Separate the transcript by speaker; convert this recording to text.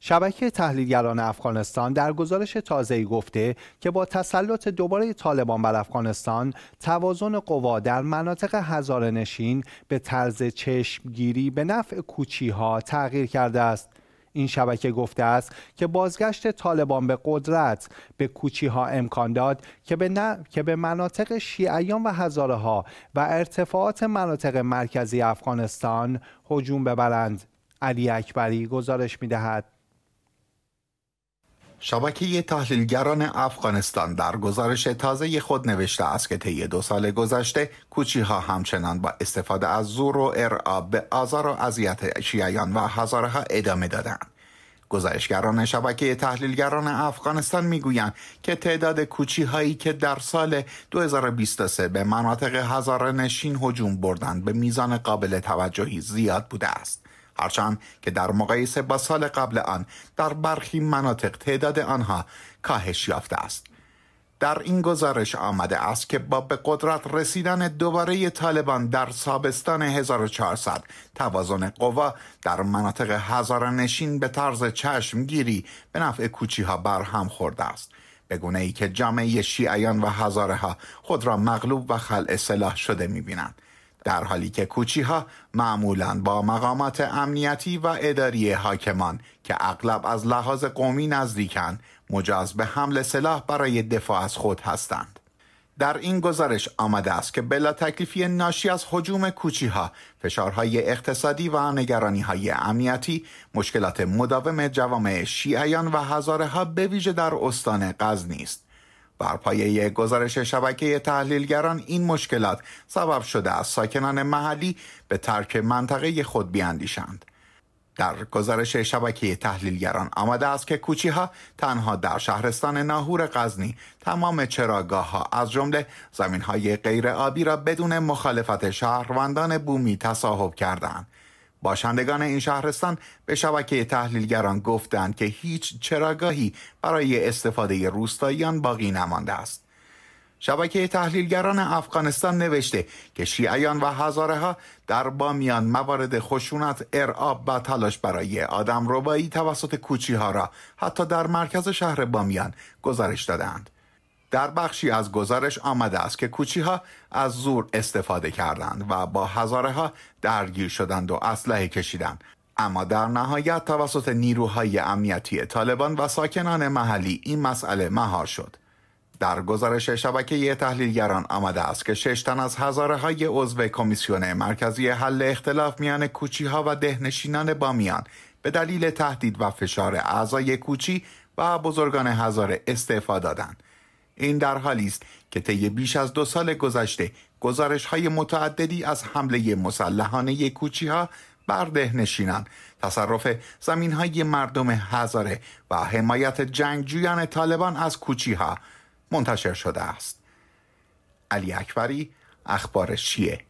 Speaker 1: شبکه تحلیلگران افغانستان در گزارش تازه‌ای گفته که با تسلط دوباره طالبان بر افغانستان توازن قوا در مناطق نشین به طرز چشمگیری به نفع ها تغییر کرده است این شبکه گفته است که بازگشت طالبان به قدرت به کوچی ها امکان داد که به, مناطق شیعیان و هزاره ها و ارتفاعات مناطق مرکزی افغانستان هجوم ببرند. علی اکبری گزارش می دهد.
Speaker 2: شبکه تحلیلگران افغانستان در گزارش تازه خود نوشته است که طی دو سال گذشته کوچی ها همچنان با استفاده از زور و ارعاب به آزار و اذیت شیعیان و هزارها ادامه دادند. گزارشگران شبکه تحلیلگران افغانستان میگویند که تعداد کوچی هایی که در سال 2023 به مناطق هزاره نشین هجوم بردند به میزان قابل توجهی زیاد بوده است. هرچند که در مقایسه با سال قبل آن در برخی مناطق تعداد آنها کاهش یافته است در این گزارش آمده است که با به قدرت رسیدن دوباره طالبان در سابستان 1400 توازن قوا در مناطق هزارنشین به طرز چشمگیری به نفع کوچی ها برهم خورده است به گونه ای که جامعه شیعیان و هزارها خود را مغلوب و خلع سلاح شده می بینند. در حالی که کوچی ها معمولا با مقامات امنیتی و اداری حاکمان که اغلب از لحاظ قومی نزدیکن مجاز به حمل سلاح برای دفاع از خود هستند در این گزارش آمده است که بلا تکلیفی ناشی از حجوم کوچی ها، فشارهای اقتصادی و نگرانی های امنیتی، مشکلات مداوم جوامع شیعیان و هزاره ها به ویژه در استان قزنیست. نیست بر پایه گزارش شبکه تحلیلگران این مشکلات سبب شده از ساکنان محلی به ترک منطقه خود بیاندیشند در گزارش شبکه تحلیلگران آمده است که کوچی ها تنها در شهرستان ناهور غزنی تمام چراگاه ها از جمله زمین های غیر آبی را بدون مخالفت شهروندان بومی تصاحب کردند باشندگان این شهرستان به شبکه تحلیلگران گفتند که هیچ چراگاهی برای استفاده روستاییان باقی نمانده است. شبکه تحلیلگران افغانستان نوشته که شیعیان و هزاره ها در بامیان موارد خشونت ارعاب و تلاش برای آدم ربایی توسط کوچی ها را حتی در مرکز شهر بامیان گزارش دادند. در بخشی از گزارش آمده است که کوچی ها از زور استفاده کردند و با هزاره ها درگیر شدند و اسلحه کشیدند اما در نهایت توسط نیروهای امنیتی طالبان و ساکنان محلی این مسئله مهار شد در گزارش شبکه تحلیلگران آمده است که شش تن از هزاره های عضو کمیسیون مرکزی حل اختلاف میان کوچی ها و دهنشینان بامیان به دلیل تهدید و فشار اعضای کوچی و بزرگان هزاره استعفا دادند این در حالی است که طی بیش از دو سال گذشته گزارش های متعددی از حمله مسلحانه کوچی ها برده نشینند. تصرف زمین های مردم هزاره و حمایت جنگجویان طالبان از کوچی ها منتشر شده است علی اکبری اخبار چیه